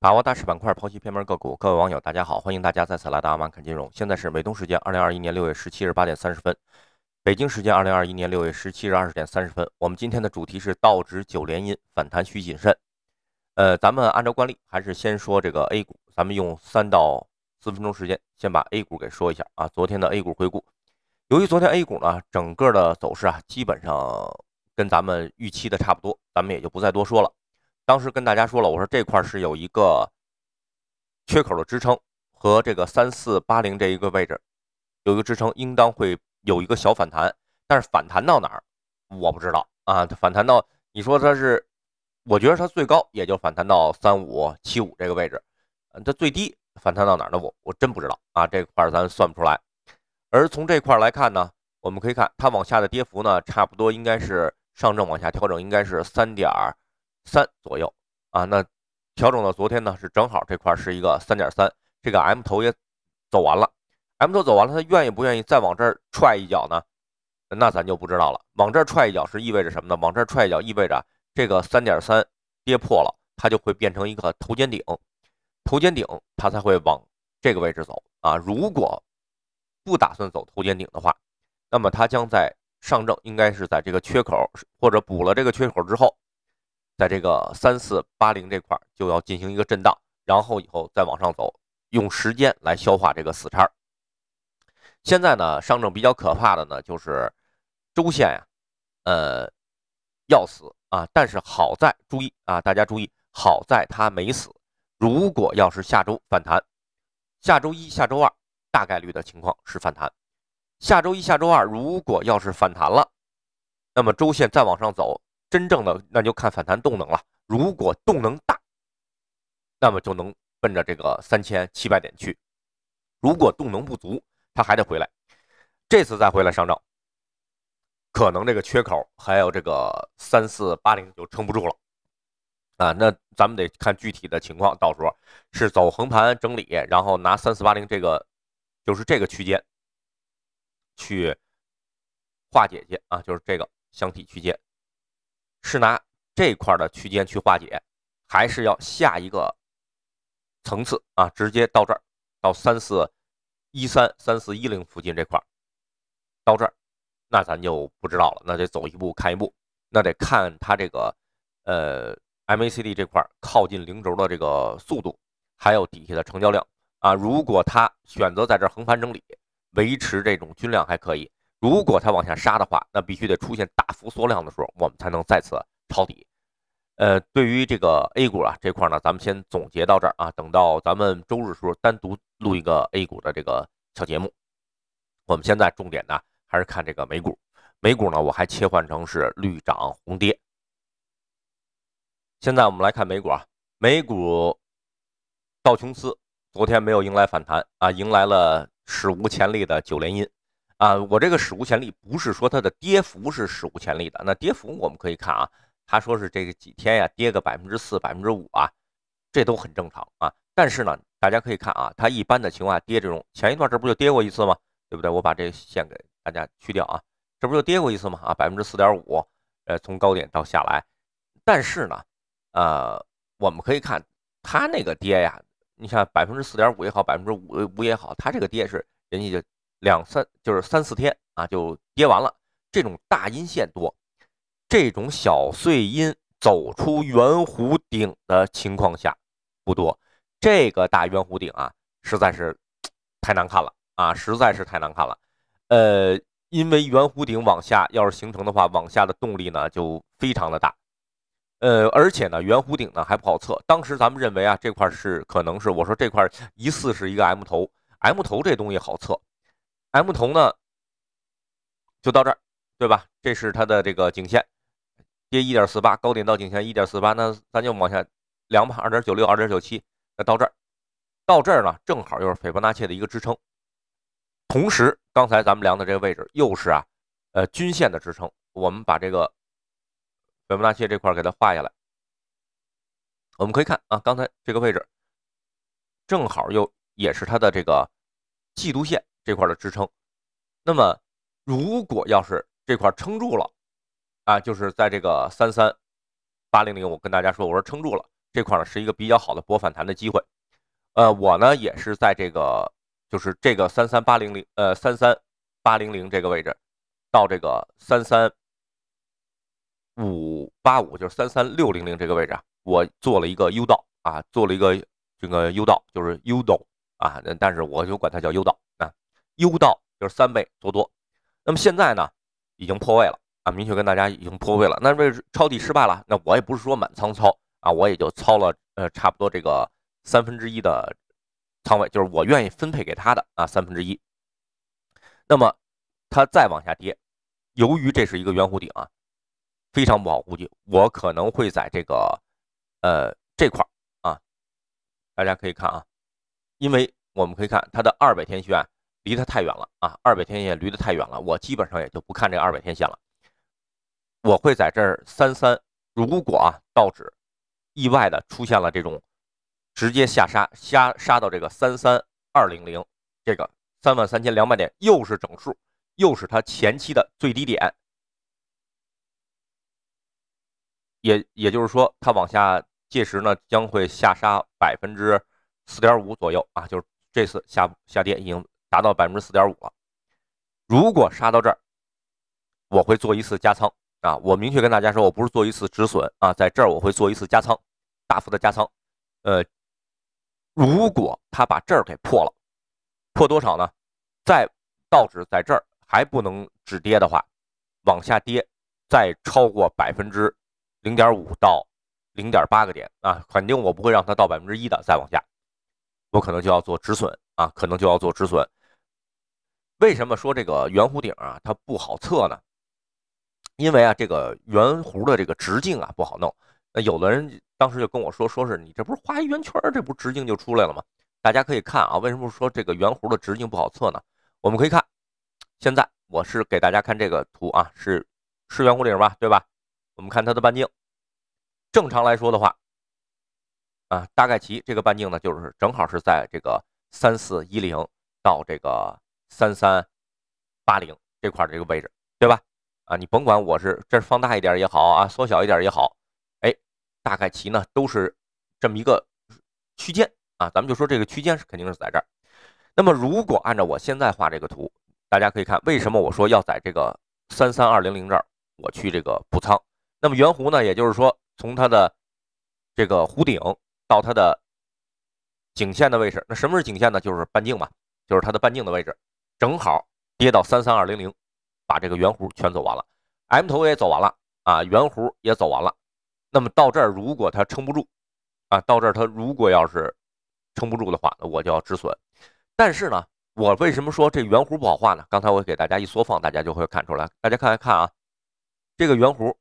把握大势板块，剖析偏门个股。各位网友，大家好，欢迎大家再次来到阿曼看金融。现在是美东时间二零二一年六月十七日八点三十分，北京时间二零二一年六月十七日二十点三十分。我们今天的主题是道指九连阴，反弹需谨慎。呃，咱们按照惯例，还是先说这个 A 股。咱们用三到四分钟时间，先把 A 股给说一下啊。昨天的 A 股回顾，由于昨天 A 股呢整个的走势啊，基本上跟咱们预期的差不多，咱们也就不再多说了。当时跟大家说了，我说这块是有一个缺口的支撑和这个三四八零这一个位置有一个支撑，应当会有一个小反弹，但是反弹到哪儿我不知道啊。反弹到你说它是，我觉得它最高也就反弹到三五七五这个位置，它最低反弹到哪儿呢？我我真不知道啊，这块儿咱算不出来。而从这块来看呢，我们可以看它往下的跌幅呢，差不多应该是上证往下调整应该是三点。三左右啊，那调整到昨天呢，是正好这块是一个三点三，这个 M 头也走完了，M 头走完了，它愿意不愿意再往这儿踹一脚呢？那咱就不知道了。往这儿踹一脚是意味着什么呢？往这儿踹一脚意味着这个三点三跌破了，它就会变成一个头肩顶，头肩顶它才会往这个位置走啊。如果不打算走头肩顶的话，那么它将在上证应该是在这个缺口或者补了这个缺口之后。在这个三四八零这块就要进行一个震荡，然后以后再往上走，用时间来消化这个死叉。现在呢，上证比较可怕的呢就是周线呀，呃要死啊，但是好在注意啊，大家注意，好在它没死。如果要是下周反弹，下周一下周二大概率的情况是反弹。下周一下周二如果要是反弹了，那么周线再往上走。真正的那就看反弹动能了。如果动能大，那么就能奔着这个三千七百点去；如果动能不足，它还得回来。这次再回来上涨，可能这个缺口还有这个三四八零就撑不住了啊！那咱们得看具体的情况，到时候是走横盘整理，然后拿三四八零这个，就是这个区间去化解去啊，就是这个箱体区间。是拿这块的区间去化解，还是要下一个层次啊？直接到这儿，到三四一三三四一零附近这块，到这儿，那咱就不知道了。那得走一步看一步，那得看它这个呃 MACD 这块靠近零轴的这个速度，还有底下的成交量啊。如果它选择在这横盘整理，维持这种均量还可以。如果它往下杀的话，那必须得出现大幅缩量的时候，我们才能再次抄底。呃，对于这个 A 股啊这块呢，咱们先总结到这儿啊。等到咱们周日的时候，单独录一个 A 股的这个小节目。我们现在重点呢还是看这个美股，美股呢我还切换成是绿涨红跌。现在我们来看美股，啊，美股道琼斯昨天没有迎来反弹啊，迎来了史无前例的九连阴。啊，我这个史无前例，不是说它的跌幅是史无前例的。那跌幅我们可以看啊，他说是这个几天呀，跌个百分之四、百分之五啊，这都很正常啊。但是呢，大家可以看啊，它一般的情况下跌这种，前一段这不就跌过一次吗？对不对？我把这个线给大家去掉啊，这不就跌过一次吗？啊，百分之四点五，呃，从高点到下来。但是呢，呃，我们可以看它那个跌呀，你像百分之四点五也好，百分之五五也好，它这个跌是人家就。两三就是三四天啊，就跌完了。这种大阴线多，这种小碎阴走出圆弧顶的情况下不多。这个大圆弧顶啊，实在是太难看了啊，实在是太难看了。呃，因为圆弧顶往下要是形成的话，往下的动力呢就非常的大。呃，而且呢，圆弧顶呢还不好测。当时咱们认为啊，这块是可能是我说这块疑似是一个 M 头，M 头这东西好测。M 铜呢，就到这儿，对吧？这是它的这个颈线，跌一点四八，高点到颈线一点四八，那咱就往下量吧，二点九六、二点九七，那到这儿，到这儿呢，正好又是斐波那契的一个支撑。同时，刚才咱们量的这个位置，又是啊，呃，均线的支撑。我们把这个斐波那契这块给它画下来，我们可以看啊，刚才这个位置，正好又也是它的这个季度线。这块的支撑，那么如果要是这块撑住了啊，就是在这个三三八零零，我跟大家说，我说撑住了这块呢，是一个比较好的博反弹的机会。呃，我呢也是在这个就是这个三三八零零呃三三八零零这个位置到这个三三五八五，就是三三六零零这个位置，我做了一个 U 道啊，做了一个这个 U 道就是 U 道啊，但是我就管它叫 U 道啊。优道就是三倍多多，那么现在呢，已经破位了啊，明确跟大家已经破位了。那为抄底失败了，那我也不是说满仓抄啊，我也就抄了呃差不多这个三分之一的仓位，就是我愿意分配给他的啊三分之一。那么它再往下跌，由于这是一个圆弧顶啊，非常不好估计，我可能会在这个呃这块儿啊，大家可以看啊，因为我们可以看它的二百天线。离它太远了啊！二百天线离得太远了，我基本上也就不看这二百天线了。我会在这儿三三，如果啊道指意外的出现了这种直接下杀，杀杀到这个三三二零零，这个三万三千两百点，又是整数，又是它前期的最低点，也也就是说，它往下届时呢将会下杀百分之四点五左右啊，就是这次下下跌已经。达到百分之四点五了。如果杀到这儿，我会做一次加仓啊！我明确跟大家说，我不是做一次止损啊，在这儿我会做一次加仓，大幅的加仓。呃，如果他把这儿给破了，破多少呢？在道指在这儿还不能止跌的话，往下跌再超过百分之零点五到零点八个点啊，肯定我不会让它到百分之一的再往下，我可能就要做止损啊，可能就要做止损。为什么说这个圆弧顶啊，它不好测呢？因为啊，这个圆弧的这个直径啊不好弄。那有的人当时就跟我说，说是你这不是画一圆圈，这不直径就出来了吗？大家可以看啊，为什么说这个圆弧的直径不好测呢？我们可以看，现在我是给大家看这个图啊，是是圆弧顶吧，对吧？我们看它的半径，正常来说的话，啊，大概其这个半径呢，就是正好是在这个三四一零到这个。三三八零这块儿这个位置，对吧？啊，你甭管我是这放大一点也好啊，缩小一点也好，哎，大概齐呢都是这么一个区间啊。咱们就说这个区间是肯定是在这儿。那么如果按照我现在画这个图，大家可以看，为什么我说要在这个三三二零零这儿我去这个补仓？那么圆弧呢，也就是说从它的这个弧顶到它的颈线的位置。那什么是颈线呢？就是半径嘛，就是它的半径的位置。正好跌到三三二零零，把这个圆弧全走完了，M 头也走完了啊，圆弧也走完了。那么到这儿，如果它撑不住啊，到这儿它如果要是撑不住的话，我就要止损。但是呢，我为什么说这圆弧不好画呢？刚才我给大家一缩放，大家就会看出来。大家看看啊，这个圆弧，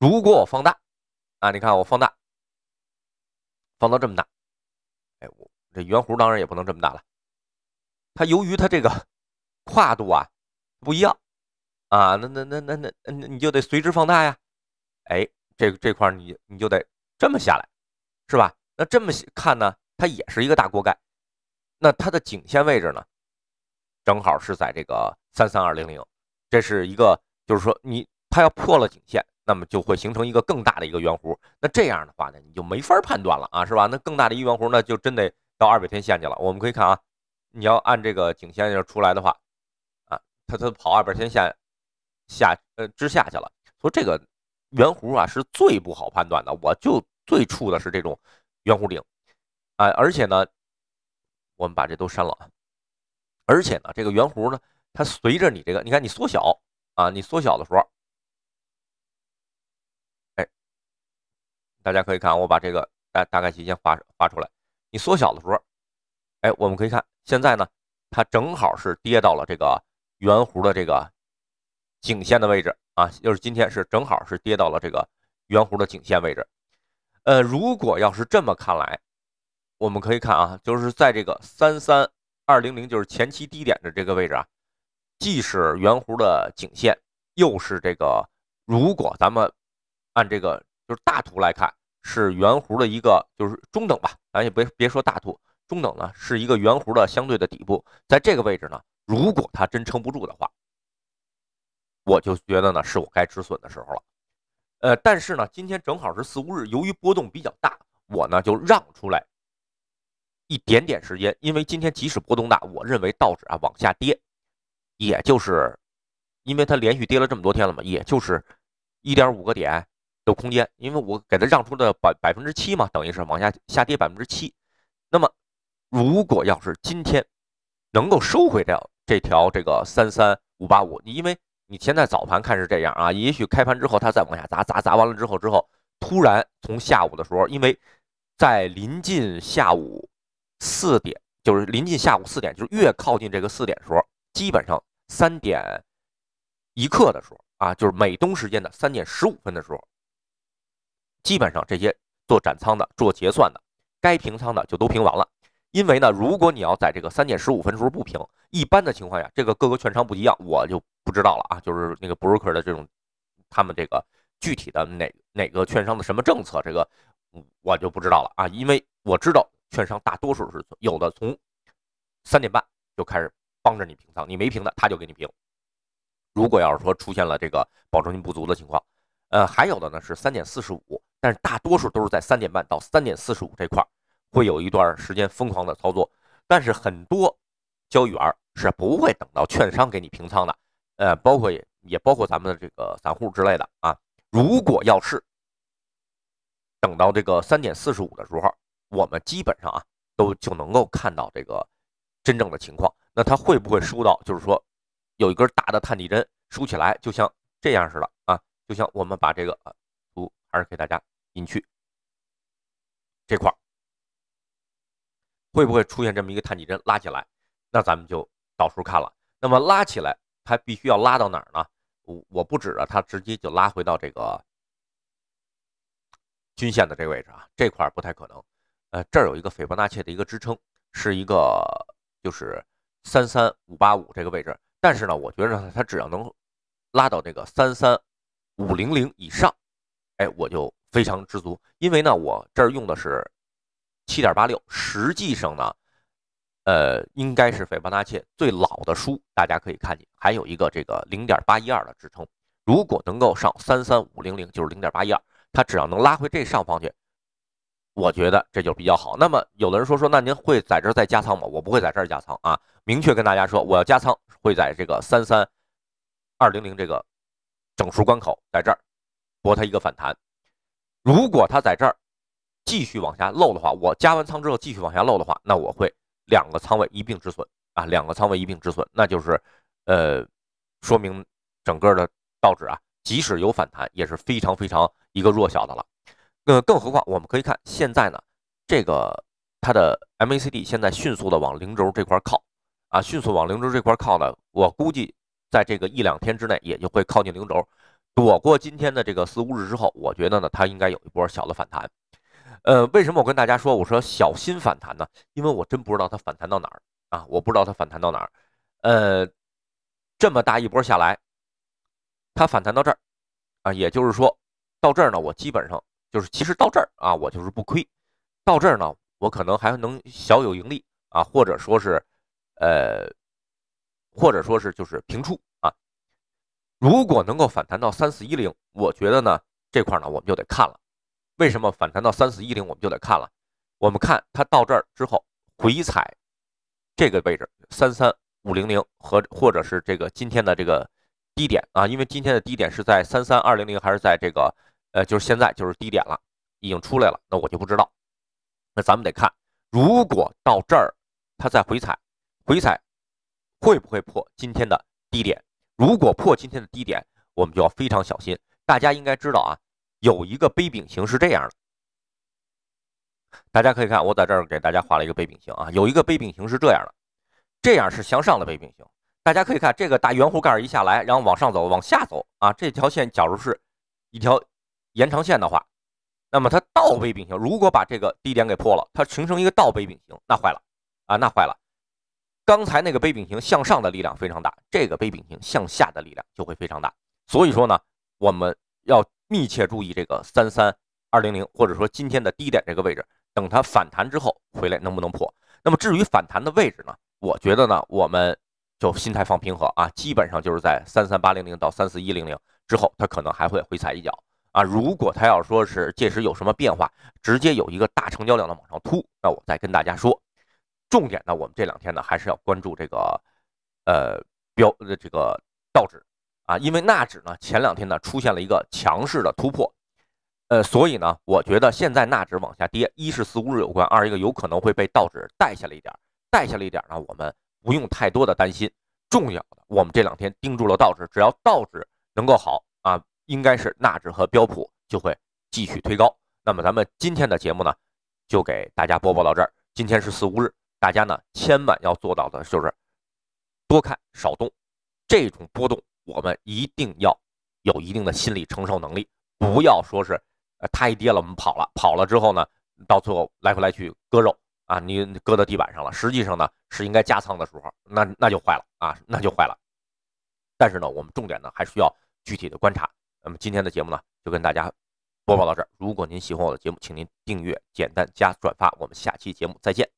如果我放大啊，你看我放大，放到这么大，哎，我这圆弧当然也不能这么大了。它由于它这个 跨度啊不一样啊，那那那那那那你就得随之放大呀，哎，这这块你你就得这么下来，是吧？那这么看呢，它也是一个大锅盖，那它的颈线位置呢，正好是在这个三三二零零，这是一个，就是说你它要破了颈线，那么就会形成一个更大的一个圆弧，那这样的话呢，你就没法判断了啊，是吧？那更大的一个圆弧呢，就真得到二百天线去了，我们可以看啊。你要按这个颈线要出来的话，啊，它它跑外边先下下呃直下去了，所以这个圆弧啊是最不好判断的。我就最怵的是这种圆弧顶，啊，而且呢，我们把这都删了，而且呢，这个圆弧呢，它随着你这个，你看你缩小啊，你缩小的时候，哎，大家可以看，我把这个大大概齐先画画出来，你缩小的时候。哎，我们可以看现在呢，它正好是跌到了这个圆弧的这个颈线的位置啊，就是今天是正好是跌到了这个圆弧的颈线位置。呃，如果要是这么看来，我们可以看啊，就是在这个三三二零零，就是前期低点的这个位置啊，既是圆弧的颈线，又是这个如果咱们按这个就是大图来看，是圆弧的一个就是中等吧，咱也别别说大图。中等呢，是一个圆弧的相对的底部，在这个位置呢，如果它真撑不住的话，我就觉得呢是我该止损的时候了。呃，但是呢，今天正好是四五日，由于波动比较大，我呢就让出来一点点时间，因为今天即使波动大，我认为道指啊往下跌，也就是因为它连续跌了这么多天了嘛，也就是一点五个点的空间，因为我给它让出了百百分之七嘛，等于是往下下跌百分之七，那么。如果要是今天能够收回掉这条这个三三五八五，你因为你现在早盘看是这样啊，也许开盘之后它再往下砸砸砸完了之后之后，突然从下午的时候，因为在临近下午四点，就是临近下午四点，就是越靠近这个四点的时候，基本上三点一刻的时候啊，就是美东时间的三点十五分的时候，基本上这些做斩仓的、做结算的、该平仓的就都平完了。因为呢，如果你要在这个三点十五分的时候不平，一般的情况下，这个各个券商不一样，我就不知道了啊。就是那个 broker 的这种，他们这个具体的哪哪个券商的什么政策，这个我就不知道了啊。因为我知道券商大多数是有的从三点半就开始帮着你平仓，你没平的他就给你平。如果要是说出现了这个保证金不足的情况，呃，还有的呢是三点四十五，但是大多数都是在三点半到三点四十五这块儿。会有一段时间疯狂的操作，但是很多交易员是不会等到券商给你平仓的，呃，包括也也包括咱们的这个散户之类的啊。如果要是等到这个三点四十五的时候，我们基本上啊都就能够看到这个真正的情况。那它会不会收到？就是说有一根大的探底针收起来，就像这样似的啊，就像我们把这个图还是给大家引去这块儿。会不会出现这么一个探底针拉起来？那咱们就到时候看了。那么拉起来，它必须要拉到哪儿呢？我我不指着它直接就拉回到这个均线的这个位置啊，这块不太可能。呃，这儿有一个斐波那契的一个支撑，是一个就是三三五八五这个位置。但是呢，我觉得它只要能拉到这个三三五零零以上，哎，我就非常知足，因为呢，我这儿用的是。七点八六，实际上呢，呃，应该是斐波那契最老的书，大家可以看见，还有一个这个零点八一二的支撑，如果能够上三三五零零，就是零点八一二，它只要能拉回这上方去，我觉得这就比较好。那么有的人说说，那您会在这再加仓吗？我不会在这加仓啊，明确跟大家说，我要加仓会在这个三三二零零这个整数关口在这儿博它一个反弹，如果它在这儿。继续往下漏的话，我加完仓之后继续往下漏的话，那我会两个仓位一并止损啊，两个仓位一并止损，那就是呃，说明整个的道指啊，即使有反弹也是非常非常一个弱小的了。那更何况我们可以看现在呢，这个它的 MACD 现在迅速的往零轴这块靠啊，迅速往零轴这块靠呢，我估计在这个一两天之内也就会靠近零轴，躲过今天的这个四五日之后，我觉得呢它应该有一波小的反弹。呃，为什么我跟大家说，我说小心反弹呢？因为我真不知道它反弹到哪儿啊，我不知道它反弹到哪儿。呃，这么大一波下来，它反弹到这儿啊，也就是说，到这儿呢，我基本上就是其实到这儿啊，我就是不亏。到这儿呢，我可能还能小有盈利啊，或者说是，呃，或者说是就是平出啊。如果能够反弹到三四一零，我觉得呢，这块呢我们就得看了。为什么反弹到三四一零我们就得看了？我们看它到这儿之后回踩这个位置三三五零零和或者是这个今天的这个低点啊，因为今天的低点是在三三二零零还是在这个呃就是现在就是低点了，已经出来了。那我就不知道，那咱们得看，如果到这儿它再回踩，回踩会不会破今天的低点？如果破今天的低点，我们就要非常小心。大家应该知道啊。有一个杯柄形是这样的，大家可以看，我在这儿给大家画了一个杯柄形啊。有一个杯柄形是这样的，这样是向上的杯柄形。大家可以看这个大圆弧盖儿一下来，然后往上走，往下走啊。这条线假如是一条延长线的话，那么它倒杯柄形。如果把这个低点给破了，它形成一个倒杯柄形，那坏了啊，那坏了。刚才那个杯柄形向上的力量非常大，这个杯柄形向下的力量就会非常大。所以说呢，我们要。密切注意这个三三二零零，或者说今天的低点这个位置，等它反弹之后回来能不能破？那么至于反弹的位置呢？我觉得呢，我们就心态放平和啊，基本上就是在三三八零零到三四一零零之后，它可能还会回踩一脚啊。如果它要说是届时有什么变化，直接有一个大成交量的往上突，那我再跟大家说。重点呢，我们这两天呢还是要关注这个呃标这个道指。啊，因为纳指呢前两天呢出现了一个强势的突破，呃，所以呢，我觉得现在纳指往下跌，一是四五日有关，二一个有可能会被道指带下了一点，带下了一点呢，我们不用太多的担心。重要的，我们这两天盯住了道指，只要道指能够好啊，应该是纳指和标普就会继续推高。那么咱们今天的节目呢，就给大家播报到这儿。今天是四五日，大家呢千万要做到的就是多看少动，这种波动。我们一定要有一定的心理承受能力，不要说是，呃，它一跌了我们跑了，跑了之后呢，到最后来回来去割肉啊，你割到地板上了，实际上呢是应该加仓的时候，那那就坏了啊，那就坏了。但是呢，我们重点呢还需要具体的观察。那么今天的节目呢就跟大家播报到这儿，如果您喜欢我的节目，请您订阅、点赞、加转发，我们下期节目再见。